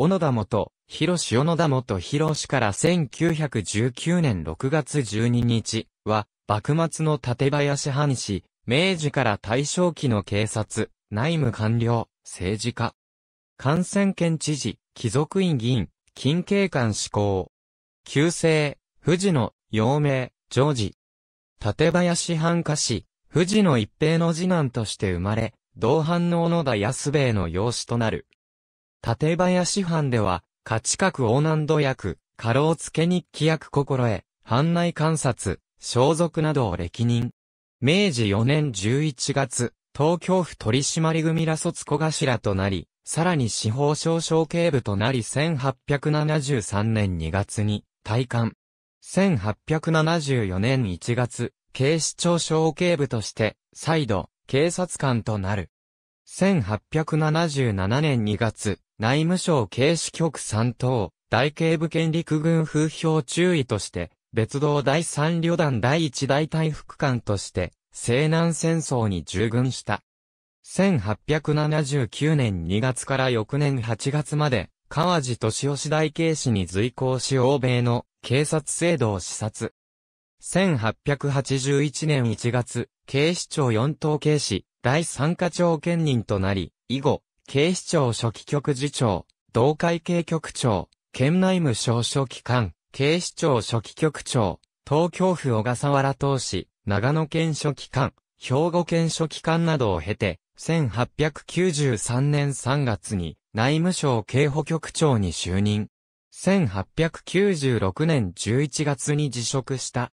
小野田元、広志小野田元広志から1919年6月12日は、幕末の立林藩士、明治から大正期の警察、内務官僚、政治家。感染県知事、貴族院議員、近景官志向。旧姓、富士野、陽明、常時。立林藩家氏、富士野一平の次男として生まれ、同藩の小野田安兵衛の養子となる。館林藩では、価値格大難度役、過労付け日記役心得、藩内観察、装束などを歴任。明治4年11月、東京府取締組ら卒小頭となり、さらに司法省省警部となり1873年2月に退官。1874年1月、警視庁省警部として、再度、警察官となる。1877年2月、内務省警視局3等、大警部県陸軍風評注意として、別動第3旅団第1大隊副官として、西南戦争に従軍した。1879年2月から翌年8月まで、川地敏夫市大警視に随行し欧米の警察制度を視察。1881年1月、警視庁4等警視、第3課長兼任となり、以後、警視庁初期局次長、同会計局長、県内務省書記官、警視庁初期局長、東京府小笠原投市、長野県書記官、兵庫県書記官などを経て、1893年3月に内務省警保局長に就任。1896年11月に辞職した。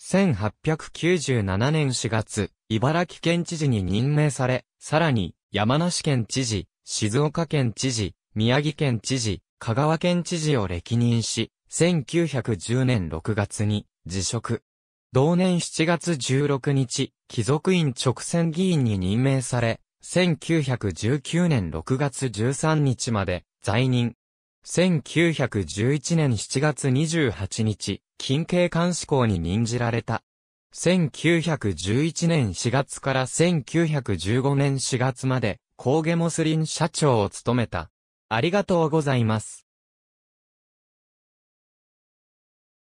1897年4月、茨城県知事に任命され、さらに、山梨県知事、静岡県知事、宮城県知事、香川県知事を歴任し、1910年6月に辞職。同年7月16日、貴族院直選議員に任命され、1919年6月13日まで在任。1911年7月28日、近景監視校に任じられた。1911年4月から1915年4月まで、コーゲモスリン社長を務めた。ありがとうございます。